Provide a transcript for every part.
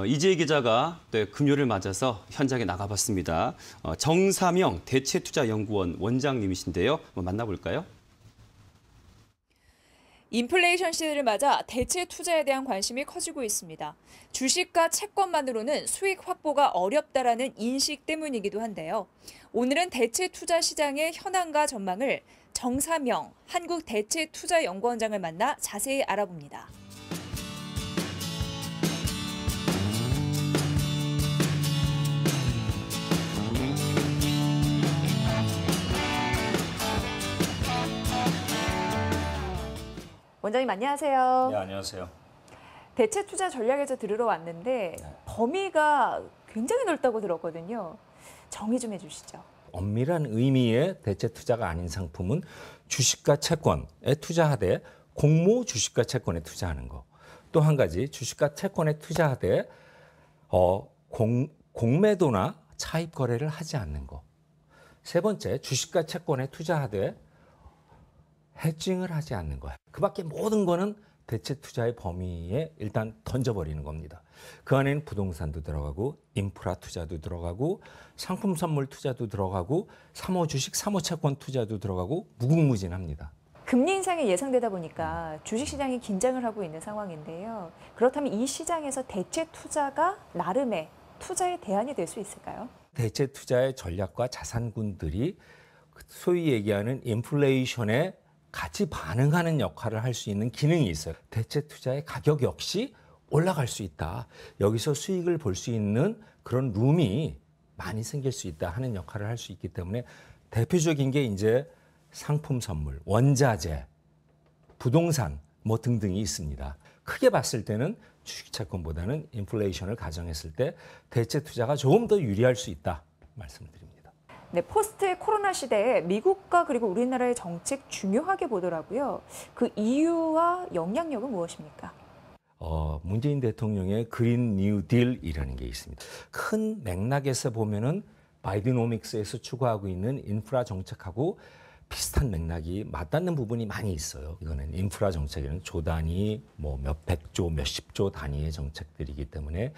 어, 이재 기자가 네, 금요일을 맞아서 현장에 나가봤습니다. 어, 정사명 대체투자연구원 원장님이신데요. 만나볼까요? 인플레이션 시대를 맞아 대체 투자에 대한 관심이 커지고 있습니다. 주식과 채권만으로는 수익 확보가 어렵다라는 인식 때문이기도 한데요. 오늘은 대체 투자 시장의 현황과 전망을 정사명 한국대체투자연구원장을 만나 자세히 알아봅니다. 원장님 안녕하세요. 네, 안녕하세요. 대체 투자 전략에서 들으러 왔는데 네. 범위가 굉장히 넓다고 들었거든요. 정의 좀 해주시죠. 엄밀한 의미의 대체 투자가 아닌 상품은 주식과 채권에 투자하되 공모 주식과 채권에 투자하는 거. 또한 가지 주식과 채권에 투자하되 어, 공, 공매도나 차입 거래를 하지 않는 거. 세 번째 주식과 채권에 투자하되 해칭을 하지 않는 거야. 그 밖에 모든 거는 대체 투자의 범위에 일단 던져버리는 겁니다. 그 안에는 부동산도 들어가고 인프라 투자도 들어가고 상품 선물 투자도 들어가고 삼호 주식, 삼호 채권 투자도 들어가고 무궁무진합니다. 금리 인상이 예상되다 보니까 주식시장이 긴장을 하고 있는 상황인데요. 그렇다면 이 시장에서 대체 투자가 나름의 투자의 대안이 될 수 있을까요? 대체 투자의 전략과 자산군들이 소위 얘기하는 인플레이션의 같이 반응하는 역할을 할 수 있는 기능이 있어요. 대체 투자의 가격 역시 올라갈 수 있다. 여기서 수익을 볼 수 있는 그런 룸이 많이 생길 수 있다 하는 역할을 할 수 있기 때문에 대표적인 게 이제 상품 선물, 원자재, 부동산 뭐 등등이 있습니다. 크게 봤을 때는 주식채권보다는 인플레이션을 가정했을 때 대체 투자가 조금 더 유리할 수 있다 말씀드립니다. 네, 포스트 코로나 시대에 미국과 그리고 우리나라의 정책 중요하게 보더라고요. 그 이유와 영향력은 무엇입니까? 어, 문재인 대통령의 그린 뉴딜이라는 게 있습니다. 큰 맥락에서 보면은 바이드노믹스에서 추구하고 있는 인프라 정책하고 비슷한 맥락이 맞닿는 부분이 많이 있어요. 이거는 인프라 정책에는 뭐 조 단위, 뭐 몇백조, 몇십조 단위의 정책들이기 때문에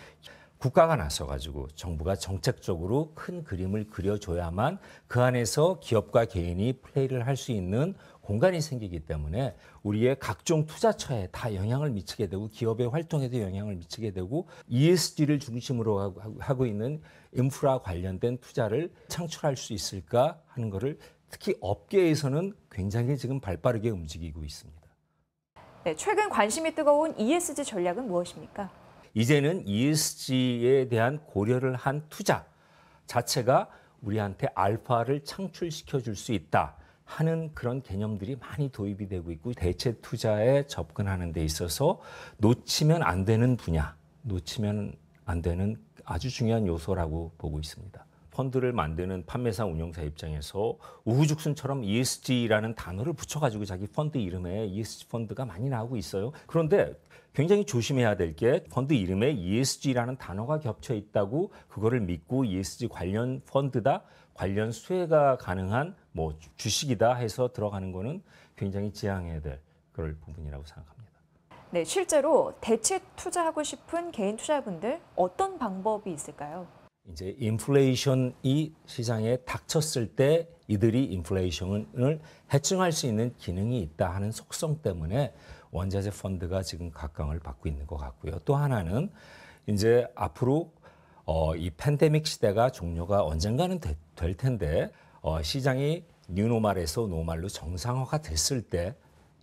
국가가 나서가지고 정부가 정책적으로 큰 그림을 그려줘야만 그 안에서 기업과 개인이 플레이를 할 수 있는 공간이 생기기 때문에 우리의 각종 투자처에 다 영향을 미치게 되고 기업의 활동에도 영향을 미치게 되고 ESG를 중심으로 하고 있는 인프라 관련된 투자를 창출할 수 있을까 하는 것을 특히 업계에서는 굉장히 지금 발빠르게 움직이고 있습니다. 네, 최근 관심이 뜨거운 ESG 전략은 무엇입니까? 이제는 ESG에 대한 고려를 한 투자 자체가 우리한테 알파를 창출시켜 줄 수 있다 하는 그런 개념들이 많이 도입이 되고 있고 대체 투자에 접근하는 데 있어서 놓치면 안 되는 분야, 놓치면 안 되는 아주 중요한 요소라고 보고 있습니다. 펀드를 만드는 판매사 운영사 입장에서 우후죽순처럼 ESG라는 단어를 붙여가지고 자기 펀드 이름에 ESG 펀드가 많이 나오고 있어요. 그런데 굉장히 조심해야 될 게 펀드 이름에 ESG라는 단어가 겹쳐 있다고 그거를 믿고 ESG 관련 펀드다 관련 수혜가 가능한 뭐 주식이다 해서 들어가는 거는 굉장히 지양해야 될 그럴 부분이라고 생각합니다. 네, 실제로 대체 투자하고 싶은 개인 투자분들 어떤 방법이 있을까요? 이제 인플레이션이 시장에 닥쳤을 때 이들이 인플레이션을 해충할 수 있는 기능이 있다 하는 속성 때문에 원자재 펀드가 지금 각광을 받고 있는 것 같고요. 또 하나는 이제 앞으로 어, 이 팬데믹 시대가 종료가 언젠가는 되, 될 텐데 어, 시장이 뉴노말에서 노말로 정상화가 됐을 때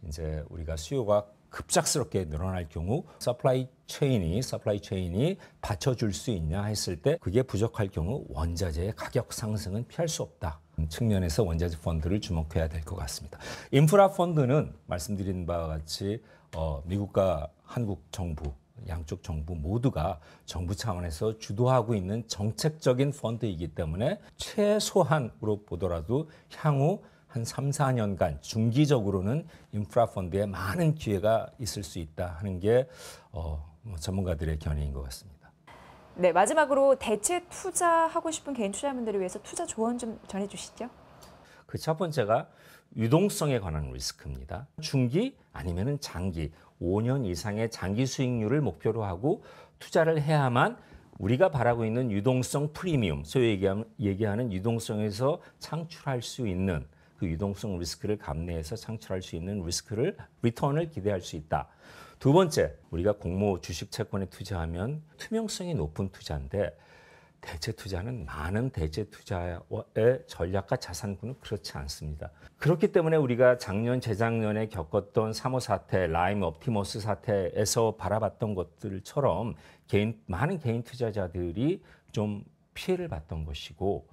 이제 우리가 수요가 급작스럽게 늘어날 경우 서플라이 체인이 서플라이 체인이 받쳐줄 수 있냐 했을 때 그게 부족할 경우 원자재의 가격 상승은 피할 수 없다. 측면에서 원자재 펀드를 주목해야 될 것 같습니다. 인프라 펀드는 말씀드린 바와 같이 어, 미국과 한국 정부 양쪽 정부 모두가 정부 차원에서 주도하고 있는 정책적인 펀드이기 때문에 최소한으로 보더라도 향후 한 3, 4년간 중기적으로는 인프라 펀드에 많은 기회가 있을 수 있다 하는 게 어, 뭐 전문가들의 견해인 것 같습니다. 네, 마지막으로 대체 투자하고 싶은 개인 투자자분들을 위해서 투자 조언 좀 전해 주시죠. 그 첫 번째가 유동성에 관한 리스크입니다. 중기 아니면은 장기 5년 이상의 장기 수익률을 목표로 하고 투자를 해야만 우리가 바라고 있는 유동성 프리미엄, 소위 얘기하는 유동성에서 창출할 수 있는 그 유동성 리스크를 감내해서 창출할 수 있는 리스크를 리턴을 기대할 수 있다. 두 번째, 우리가 공모 주식 채권에 투자하면 투명성이 높은 투자인데 대체 투자는 많은 대체 투자의 전략과 자산군은 그렇지 않습니다. 그렇기 때문에 우리가 작년, 재작년에 겪었던 3호 사태, 라임 옵티머스 사태에서 바라봤던 것들처럼 개인, 많은 개인 투자자들이 좀 피해를 봤던 것이고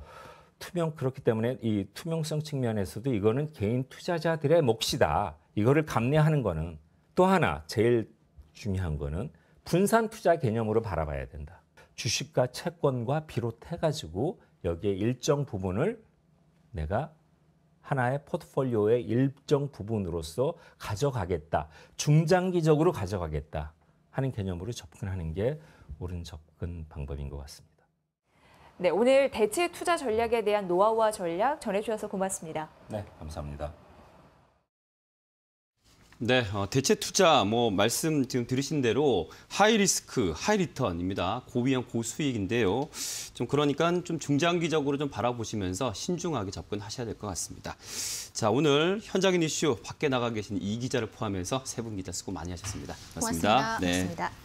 투명 그렇기 때문에 이 투명성 측면에서도 이거는 개인 투자자들의 몫이다. 이거를 감내하는 거는 또 하나 제일 중요한 거는 분산 투자 개념으로 바라봐야 된다. 주식과 채권과 비롯해 가지고 여기에 일정 부분을 내가 하나의 포트폴리오의 일정 부분으로서 가져가겠다. 중장기적으로 가져가겠다 하는 개념으로 접근하는 게 옳은 접근 방법인 것 같습니다. 네, 오늘 대체 투자 전략에 대한 노하우와 전략 전해주셔서 고맙습니다. 네, 감사합니다. 네, 어, 대체 투자 뭐 말씀 지금 들으신 대로 하이 리스크, 하이 리턴입니다. 고위험 고수익인데요. 좀 그러니까 좀 중장기적으로 좀 바라보시면서 신중하게 접근하셔야 될 것 같습니다. 자, 오늘 현장인 이슈 밖에 나가 계신 이 기자를 포함해서 세 분 기자 수고 많이 하셨습니다. 고맙습니다. 고맙습니다. 네. 고맙습니다.